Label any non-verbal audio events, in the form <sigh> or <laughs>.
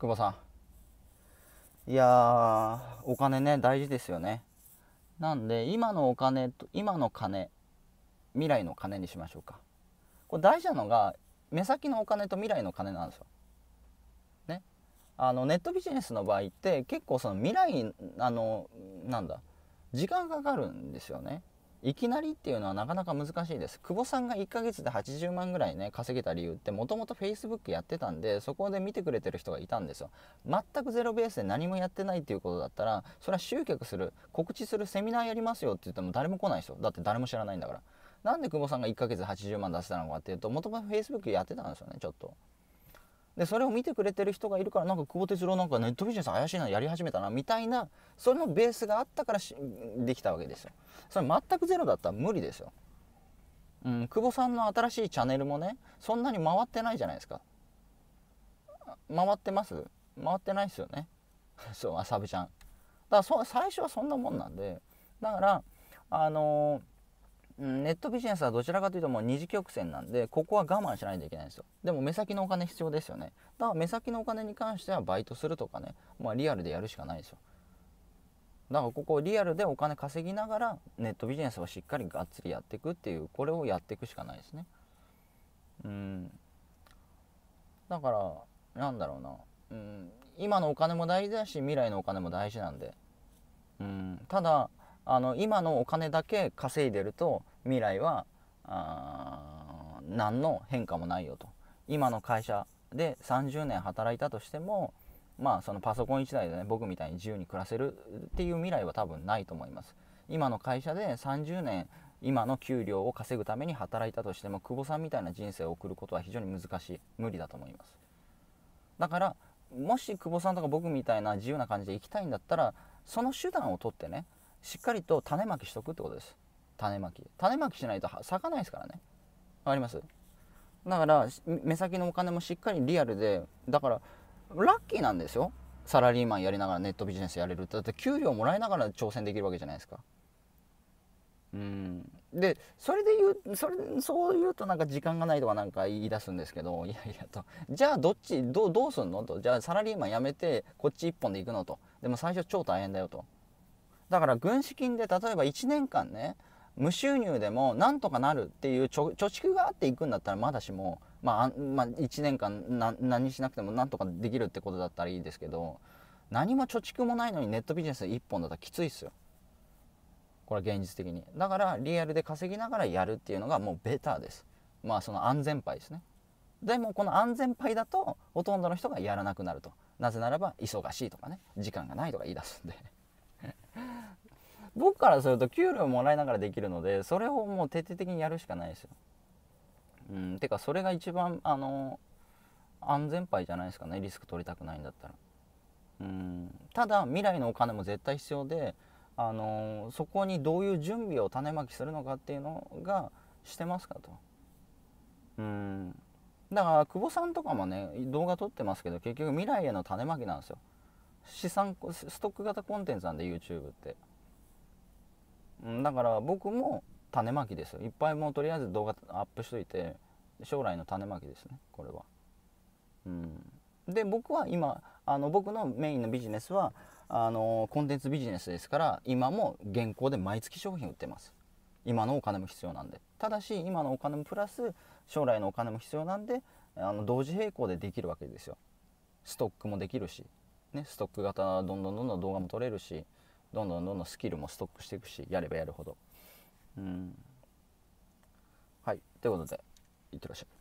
久保さんいやお金ね大事ですよねなんで今のお金と今の金未来の金にしましょうかこれ大事なのが目先のお金と未来の金なんですよ。ね、あのネットビジネスの場合って結構その未来あのなんだ時間かかるんですよね。いきなりっていうのはなかなか難しいです久保さんが1ヶ月で80万ぐらいね稼げた理由ってもともと Facebook やってたんでそこで見てくれてる人がいたんですよ全くゼロベースで何もやってないっていうことだったらそれは集客する告知するセミナーやりますよって言っても誰も来ないですよだって誰も知らないんだからなんで久保さんが1ヶ月80万出せたのかっていうともともと Facebook やってたんですよねちょっとでそれを見てくれてる人がいるからなんか久保哲郎なんかネットビジネス怪しいなやり始めたなみたいなそれのベースがあったからできたわけですよそれ全くゼロだったら無理ですよ、うん、久保さんの新しいチャンネルもねそんなに回ってないじゃないですか回ってます回ってないですよね <laughs> そう浅部ちゃんだからそ最初はそんなもんなんでだからあのーネットビジネスはどちらかというともう二次曲線なんでここは我慢しないといけないんですよでも目先のお金必要ですよねだから目先のお金に関してはバイトするとかね、まあ、リアルでやるしかないですよだからここリアルでお金稼ぎながらネットビジネスをしっかりがっつりやっていくっていうこれをやっていくしかないですねうんだからなんだろうな、うん、今のお金も大事だし未来のお金も大事なんでうんただあの今のお金だけ稼いでると未来はあ何の変化もないよと今の会社で30年働いたとしてもまあそのパソコン1台でね僕みたいに自由に暮らせるっていう未来は多分ないと思います今の会社で30年今の給料を稼ぐために働いたとしても久保さんみたいな人生を送ることは非常に難しい無理だと思いますだからもし久保さんとか僕みたいな自由な感じで行きたいんだったらその手段を取ってねしっかりと種まきしとくってことです種まき種まきしないと咲かないですからねわかりますだから目先のお金もしっかりリアルでだからラッキーなんですよサラリーマンやりながらネットビジネスやれるってだって給料もらいながら挑戦できるわけじゃないですかうんでそれで言うそれそう言うとなんか時間がないとかなんか言い出すんですけどいやいやとじゃあどっちどどうすんのとじゃあサラリーマン辞めてこっち一本で行くのとでも最初超大変だよとだから軍資金で例えば1年間ね無収入でもなんとかなるっていう貯蓄があっていくんだったらまだしも、まあ、まあ1年間何しなくてもなんとかできるってことだったらいいですけど何も貯蓄もないのにネットビジネス1本だったらきついっすよこれは現実的にだからリアルで稼ぎながらやるっていうのがもうベターですまあその安全牌ですねでもこの安全牌だとほとんどの人がやらなくなるとなぜならば忙しいとかね時間がないとか言い出すんで僕からすると給料もらいながらできるのでそれをもう徹底的にやるしかないですよ。うん、てかそれが一番あの安全牌じゃないですかねリスク取りたくないんだったら。うんただ未来のお金も絶対必要で、あのそこにどういう準備を種まきするのかっていうのがしてますかと。うんだから久保さんとかもね動画撮ってますけど結局未来への種まきなんですよ。資産ストック型コンテンツなんで YouTube って。だから僕も種まきですよいっぱいもうとりあえず動画アップしといて将来の種まきですねこれは。うん、で僕は今あの僕のメインのビジネスはあのコンテンツビジネスですから今も現行で毎月商品売ってます今のお金も必要なんでただし今のお金もプラス将来のお金も必要なんであの同時並行でできるわけですよストックもできるし、ね、ストック型どんどんどんどん動画も撮れるしどんどんどんどんスキルもストックしていくしやればやるほどうんはいということでいってらっしゃい